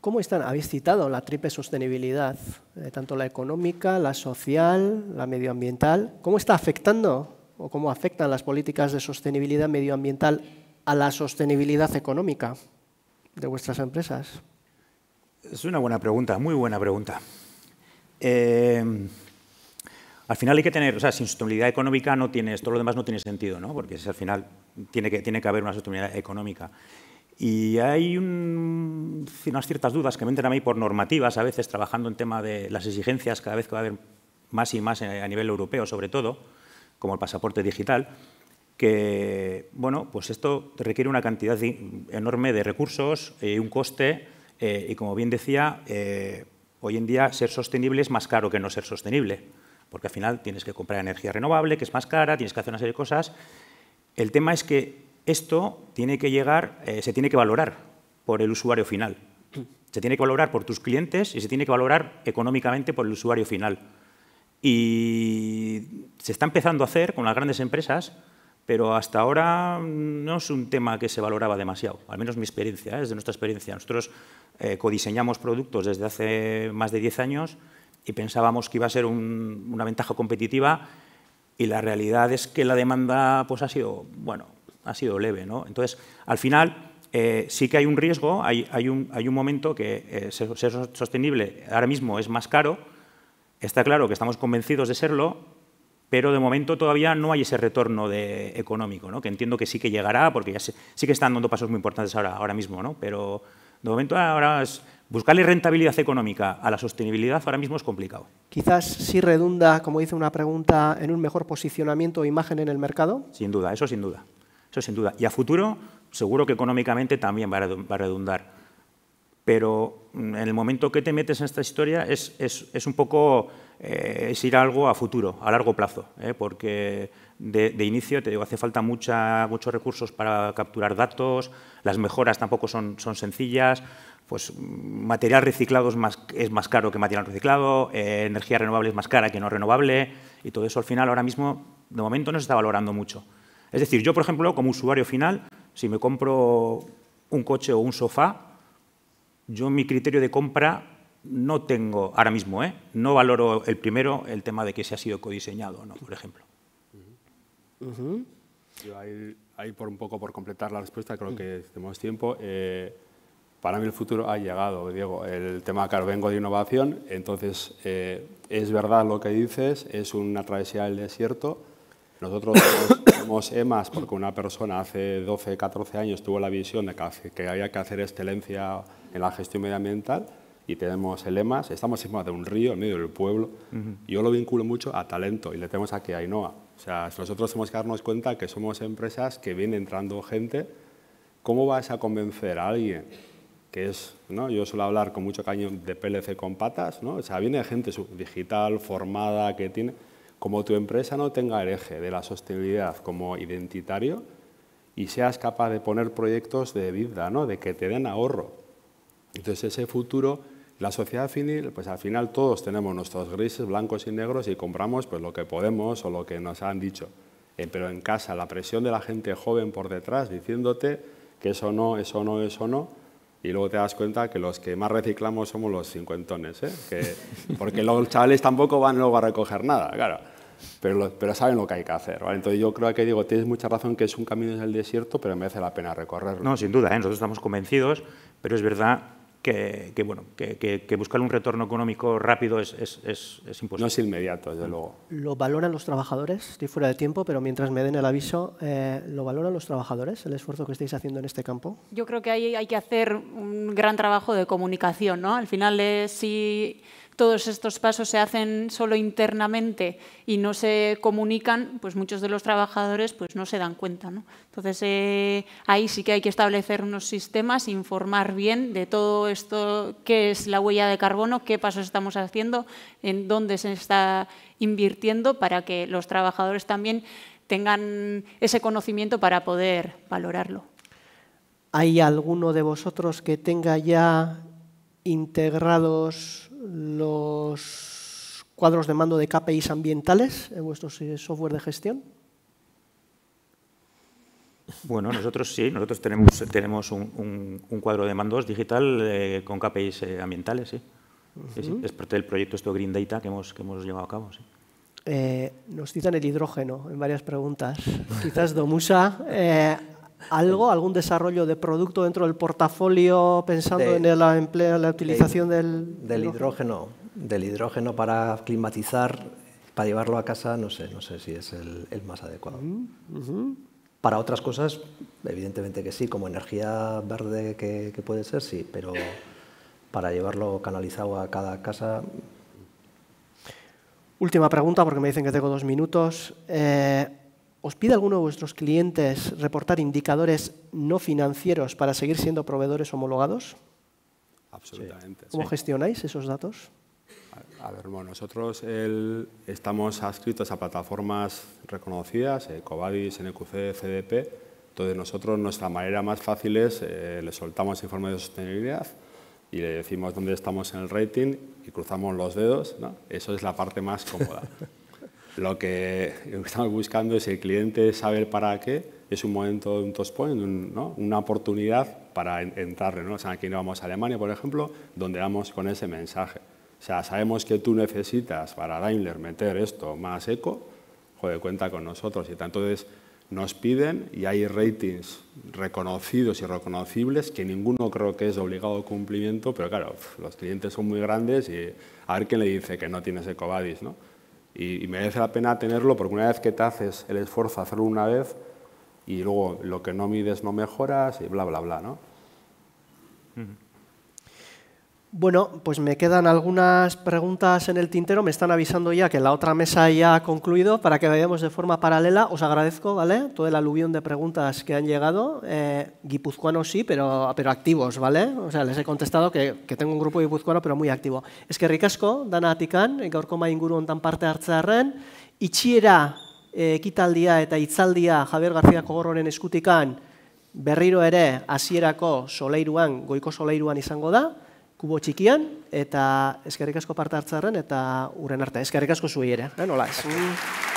¿Cómo están? Habéis citado la triple sostenibilidad, eh, tanto la económica, la social, la medioambiental. ¿Cómo está afectando o cómo afectan las políticas de sostenibilidad medioambiental a la sostenibilidad económica de vuestras empresas? Es una buena pregunta, muy buena pregunta. Eh, al final hay que tener, o sea, sin sostenibilidad económica no tienes, todo lo demás no tiene sentido, ¿no? Porque al final tiene que, tiene que haber una sostenibilidad económica. Y hay unas ciertas dudas que me entran a mí por normativas, a veces trabajando en tema de las exigencias, cada vez que va a haber más y más eh, a nivel europeo, sobre todo, como el pasaporte digital, que, bueno, pues esto requiere una cantidad enorme de recursos y eh, un coste eh, y como bien decía, eh, hoy en día ser sostenible es más caro que no ser sostenible, porque al final tienes que comprar energía renovable, que es más cara, tienes que hacer una serie de cosas. El tema es que esto tiene que llegar, eh, se tiene que valorar por el usuario final. Se tiene que valorar por tus clientes y se tiene que valorar económicamente por el usuario final. Y se está empezando a hacer con las grandes empresas, pero hasta ahora no es un tema que se valoraba demasiado, al menos mi experiencia, es desde nuestra experiencia. Nosotros eh, codiseñamos productos desde hace más de 10 años y pensábamos que iba a ser una ventaja competitiva y la realidad es que la demanda pues, ha sido, bueno, ha sido leve. ¿no? Entonces, al final, eh, sí que hay un riesgo, hay, un, hay un, momento que eh, ser, sostenible ahora mismo es más caro, está claro que estamos convencidos de serlo, pero de momento todavía no hay ese retorno de, económico, ¿no? que entiendo que sí que llegará, porque sí que están dando pasos muy importantes ahora, ahora mismo, ¿no? pero de momento ahora es buscarle rentabilidad económica a la sostenibilidad ahora mismo es complicado. Quizás sí redunda, como dice una pregunta, en un mejor posicionamiento o e imagen en el mercado. Sin duda, eso sin duda. Eso sin duda. Y a futuro, seguro que económicamente también va a redundar. Pero mm, en el momento que te metes en esta historia es, es, un poco eh, es ir algo a futuro, a largo plazo, ¿eh? porque de, inicio, te digo, hace falta muchos recursos para capturar datos, las mejoras tampoco son, son sencillas, pues mm, material reciclado es más, es más caro que material reciclado, eh, energía renovable es más cara que no renovable, y todo eso al final ahora mismo, de momento, no se está valorando mucho. Es decir, yo, por ejemplo, como usuario final, si me compro un coche o un sofá, yo mi criterio de compra no tengo ahora mismo, ¿eh? no valoro el primero el tema de que se ha sido codiseñado, ¿no? por ejemplo. Yo ahí, por un poco por completar la respuesta, creo que tenemos tiempo. Eh, para mí el futuro ha llegado, Diego. El tema, claro, vengo de innovación, entonces eh, es verdad lo que dices, es una travesía del desierto. Nosotros tenemos EMAS porque una persona hace 12, 14 años tuvo la visión de que había que hacer excelencia en la gestión medioambiental y tenemos el EMAS, estamos encima de un río, en medio del pueblo. Yo lo vinculo mucho a talento y le tenemos aquí a Ainoa o sea, nosotros tenemos que darnos cuenta que somos empresas que viene entrando gente. ¿Cómo vas a convencer a alguien que es, ¿no? yo suelo hablar con mucho caño de PLC con patas, ¿no? o sea, viene gente digital, formada, que tiene, como tu empresa no tenga el eje de la sostenibilidad como identitario y seas capaz de poner proyectos de vida, ¿no? de que te den ahorro. Entonces ese futuro la sociedad finil, pues al final todos tenemos nuestros grises, blancos y negros y compramos pues lo que podemos o lo que nos han dicho. Eh, pero en casa, la presión de la gente joven por detrás diciéndote que eso no, eso no, eso no, y luego te das cuenta que los que más reciclamos somos los cincuentones, ¿eh? que, porque los chavales tampoco van luego a recoger nada, claro, pero, pero saben lo que hay que hacer. Entonces yo creo que digo, tienes mucha razón que es un camino el desierto, pero merece la pena recorrerlo. No, sin duda, ¿eh? nosotros estamos convencidos, pero es verdad que, bueno, que, buscar un retorno económico rápido es, imposible. No es inmediato, desde luego. ¿Lo valoran los trabajadores? Estoy fuera de tiempo, pero mientras me den el aviso, eh, ¿lo valoran los trabajadores el esfuerzo que estáis haciendo en este campo? Yo creo que ahí hay que hacer un gran trabajo de comunicación. ¿no? Al final, es si... Sí todos estos pasos se hacen solo internamente y no se comunican, pues muchos de los trabajadores pues no se dan cuenta. Entonces, eh, ahí sí que hay que establecer unos sistemas, informar bien de todo esto, qué es la huella de carbono, qué pasos estamos haciendo, en dónde se está invirtiendo para que los trabajadores también tengan ese conocimiento para poder valorarlo. ¿Hay alguno de vosotros que tenga ya integrados los cuadros de mando de KPIs ambientales en vuestro software de gestión? Bueno, nosotros sí, nosotros tenemos, tenemos un, cuadro de mandos digital eh, con KPIs eh, ambientales, sí. Es parte del proyecto esto Green Data que hemos, que hemos llevado a cabo, eh, nos citan el hidrógeno en varias preguntas. Quizás Domusa ¿Algo, algún desarrollo de producto dentro del portafolio pensando en la, empleo, la utilización del... Del hidrógeno, del hidrógeno para climatizar, para llevarlo a casa, no sé, no sé si es el, más adecuado. Para otras cosas, evidentemente que sí, como energía verde que, puede ser, sí, pero para llevarlo canalizado a cada casa, Última pregunta, porque me dicen que tengo dos minutos. Eh, ¿Os pide alguno de vuestros clientes reportar indicadores no financieros para seguir siendo proveedores homologados? Absolutamente. ¿Cómo gestionáis esos datos? A ver, bueno, nosotros estamos adscritos a plataformas reconocidas, en eh, Covadis, NQC, CDP. Entonces nosotros nuestra manera más fácil es, eh, le soltamos informe de sostenibilidad y le decimos dónde estamos en el rating y cruzamos los dedos. Eso es la parte más cómoda. [laughs] Lo que estamos buscando es el cliente saber para qué, es un momento, un touchpoint, un, ¿no? una oportunidad para entrarle. ¿no? aquí no vamos a Alemania, por ejemplo, donde vamos con ese mensaje. O sea, sabemos que tú necesitas para Daimler meter esto más eco, joder, cuenta con nosotros. Y entonces nos piden y hay ratings reconocidos y reconocibles que ninguno creo que es obligado cumplimiento, pero claro, los clientes son muy grandes y a ver quién le dice que no tienes EcoBadis, ¿no? Y, merece la pena tenerlo porque una vez que te haces el esfuerzo de hacerlo una vez y luego lo que no mides no mejoras y bla, bla, bla, ¿no? Bueno, pues me quedan algunas preguntas en el tintero. Me están avisando ya que la otra mesa ya ha concluido para que vayamos de forma paralela. Os agradezco, ¿vale? Todo el aluvión de preguntas que han llegado. Eh, guipuzcoanos sí, pero, pero activos, ¿vale? O sea, les he contestado que, que tengo un grupo de guipuzcoano, pero muy activo. Es que ricasco, dana atikan, gaurko inguru ontan parte hartzearen. Itxiera, eh, ekitaldia eta itzaldia Javier García Kogorroren eskutikan berriro ere hasierako soleiruan, goiko soleiruan izango da kubo txikian, eta eskerrik asko parte hartzaren, eta uren arte, eskerrik asko ere. Eh, nola ez?